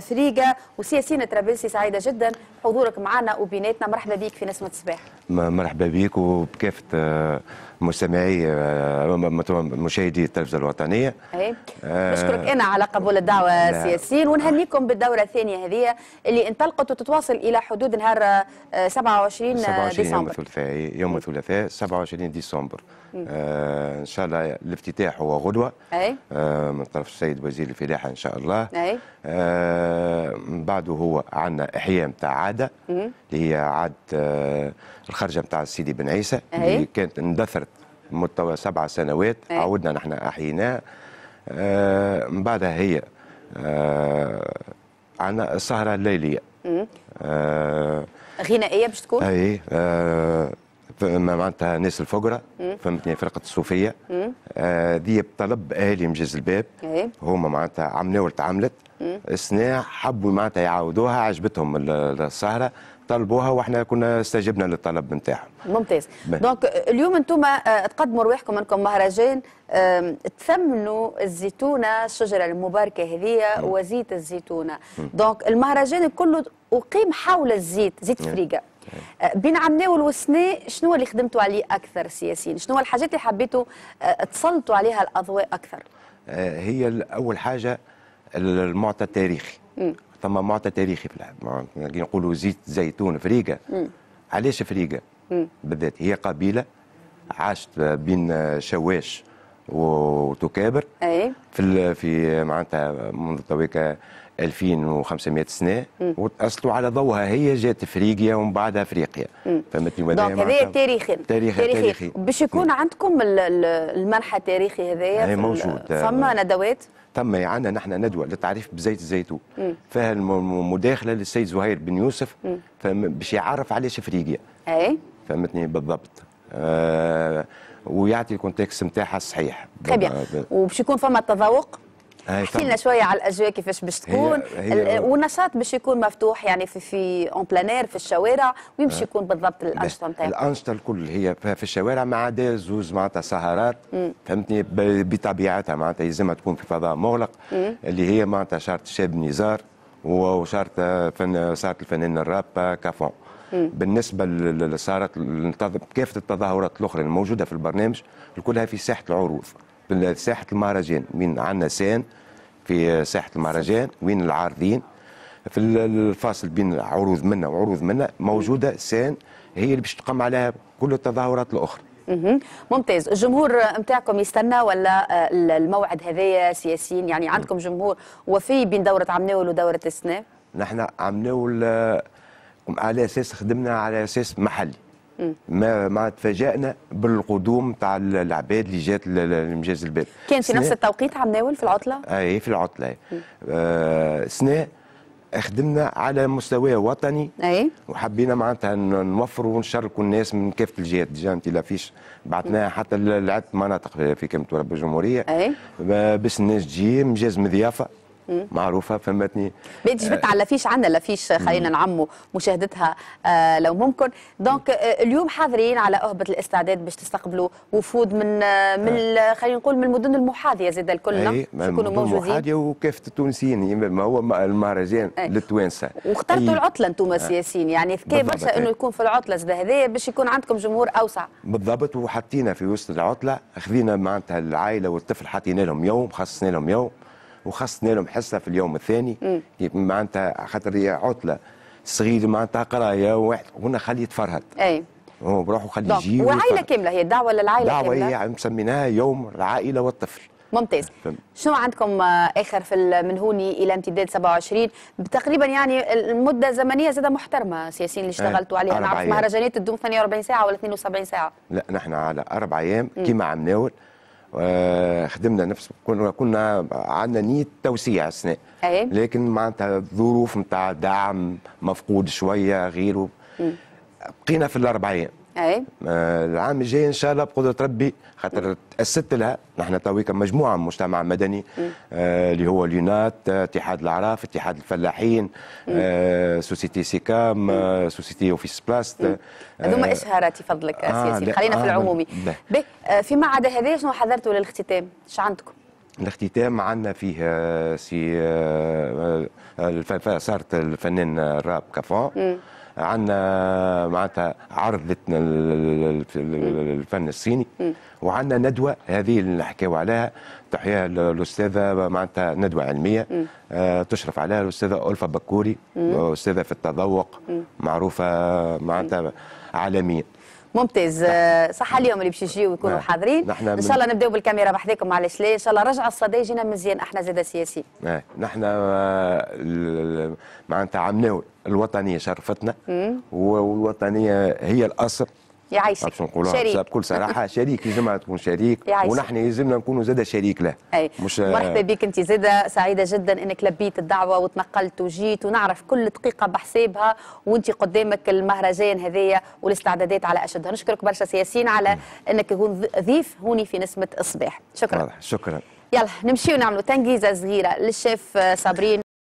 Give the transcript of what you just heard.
فريقة وسياسينة ترابلسي سعيدة جدا حضورك معنا وبيناتنا مرحبا بك في نسمة صباح مرحبا بك وبكافة آه، مستمعي آه، مشاهدي التلفزة الوطنية أي. آه، نشكرك أنا على قبول الدعوة السياسيين ونهنيكم بالدورة الثانية هذه اللي انطلقت وتتواصل إلى حدود نهار 27, 27 ديسمبر يوم الثلاثاء يوم الثلاثاء 27 ديسمبر آه ان شاء الله الافتتاح هو غدوة أي. آه من طرف السيد وزير الفلاحة ان شاء الله أي. آه من بعده هو عندنا احياء نتاع عاده اللي هي عاد آه، الخرجه نتاع سيدي بن عيسى إيه. اللي كانت اندثرت مستوى سبع سنوات إيه. عودنا نحن احييناها آه، من بعدها هي آه، عندنا السهره الليليه غنائيه باش تكون اي معناتها ناس الفقرة فهمتني فرقه الصوفيه آه، دي بطلب اهالي من الباب إيه. هما معناتها عملوا وتعملت السنه حبوا معناتها يعاودوها عجبتهم السهره طلبوها واحنا كنا استجبنا للطلب نتاعهم ممتاز دونك اليوم انتم آه، تقدموا رواحكم انكم مهرجان تثمنوا الزيتونه الشجره المباركه هذيا وزيت الزيتونه دونك المهرجان كله اقيم حول الزيت زيت فريقه أه، بين عمنا والوسناء شنو اللي خدمتوا عليه اكثر سياسيين شنو الحاجات اللي حبيتوا أه، تسلطوا عليها الاضواء اكثر أه، هي اول حاجه المعطى التاريخي ثم معطى تاريخي في العالم نقولوا يعني زيت زيتون فريقه علاش فريقه بالذات هي قبيله عاشت بين شواش وتكابر أي. في في معناتها منذ تويكا 2500 سنه وتاصلوا على ضوها هي جات افريقيا ومن بعدها افريقيا فهمتني دونك هذايا تاريخي تاريخي تاريخي باش يكون مم. عندكم المنحى التاريخي هذايا موجود فما ندوات ثم عندنا يعني نحن ندوه للتعريف بزيت الزيتون فيها مداخله للسيد زهير بن يوسف باش يعرف علاش افريقيا اي فهمتني بالضبط آه ويعطي الكونتكست نتاعها الصحيح وباش يكون فما تذوق احكي لنا شويه على الاجواء كيفاش باش تكون والنشاط باش يكون مفتوح يعني في في اون بلانير في الشوارع وين باش آه. يكون بالضبط الانشطه نتاعك الانشطه الكل هي في الشوارع ما عدا زوز معناتها سهرات فهمتني بطبيعتها معناتها يلزمها تكون في فضاء مغلق مم. اللي هي معناتها شارت شاب نزار وشارت فن... شارت الفنان الراب كافون بالنسبه اللي صارت كافه التظاهرات الاخرى الموجوده في البرنامج كلها في ساحه العروض في ساحه المهرجان وين عندنا سان في ساحه المهرجان وين العارضين في الفاصل بين عروض منا وعروض منا موجوده سان هي اللي باش تقام عليها كل التظاهرات الاخرى ممتاز الجمهور نتاعكم يستنى ولا آه، الموعد هذايا سياسيين يعني عندكم جمهور وفي بين دوره عمناول ودوره السنه نحن عمناول آه، على اساس خدمنا على اساس محلي ما ما تفاجأنا بالقدوم تاع العباد اللي جات لمجاز الباب كان في نفس التوقيت عم ناول في العطله؟ اي في العطله آه سناء خدمنا على مستوى وطني أي. وحبينا معناتها نوفروا ونشاركوا الناس من كافه الجهات ديجا انت لافيش بعثناها حتى لعده مناطق في كامل الجمهوريه اي باش الناس تجي مجاز مضيافه معروفه فهمتني جبت آه. فيش عندنا عنا لفيش خلينا نعموا مشاهدتها آه لو ممكن دونك آه اليوم حاضرين على اهبه الاستعداد باش تستقبلوا وفود من آه من آه. خلينا نقول من المدن المحاذيه زاد الكل يكونوا موجودين المحاذيه وكافه التونسيين ما هو المهرجان للتوانسه واخترتوا العطله انتم آه. سياسيين يعني ذكي برشا انه يكون في العطله زاد هذايا باش يكون عندكم جمهور اوسع بالضبط وحطينا في وسط العطله خذينا معناتها العائله والطفل حطينا لهم يوم خصصنا لهم يوم وخصنا لهم حصه في اليوم الثاني معناتها خاطر هي عطله صغير معناتها قرايه واحد هنا خليه يتفرهد اي هو بروحه خليه يجي وعائله كامله هي الدعوه للعائله كامله دعوه هي مسميناها يوم العائله والطفل ممتاز شنو عندكم آه، اخر في من هوني الى امتداد 27 تقريبا يعني المده الزمنيه زاده محترمه سياسيين اللي آه، اشتغلتوا عليها نعرف مهرجانات تدوم 48 ساعه ولا 72 ساعه لا نحن على اربع ايام كما ناول خدمنا نفس كنا كنا عندنا نيه توسيع السنه لكن معناتها الظروف نتاع دعم مفقود شويه غيره بقينا في الاربع ايام اي العام الجاي ان شاء الله بقدره ربي خاطر تاسست لها نحن تويك مجموعه من مجتمع مدني آه، اللي هو اليونات اتحاد الاعراف اتحاد الفلاحين آه، سوسيتي سيكام آه، سوسيتي اوفيس بلاست هذوما اشهاراتي اشهارات فضلك آه سياسي خلينا في العمومي آه فيما عدا هذا شنو حضرتوا للاختتام اش عندكم الاختتام عندنا فيه سي صارت الفنان الراب كافون عندنا آه، معناتها عرض الفن الصيني وعندنا ندوه هذه اللي نحكيو عليها تحيا للاستاذه معناتها ندوه علميه آه، تشرف عليها الاستاذه الفا بكوري استاذه في التذوق معروفه معناتها عالميا ممتاز آه، صح اليوم اللي باش يجيو ويكونوا نعم. حاضرين ان شاء الله نبداو بالكاميرا بحذاكم علاش ليه ان شاء الله رجع الصدى جينا مزيان احنا زاد سياسي نعم. نحن آه، معناتها عمناوي الوطنيه شرفتنا والوطنيه هي الاصل يعيشك شريك بكل صراحه شريك لازم تكون شريك يعيشك. ونحن يلزمنا نكونوا زاده شريك له أي. مش مرحبا بك انت زاده سعيده جدا انك لبيت الدعوه وتنقلت وجيت ونعرف كل دقيقه بحسابها وانت قدامك المهرجان هذايا والاستعدادات على اشدها نشكرك برشا سياسين على انك هون ضيف هوني في نسمه الصباح شكرا شكرا يلا نمشي ونعملوا تنجيزه صغيره للشيف صابرين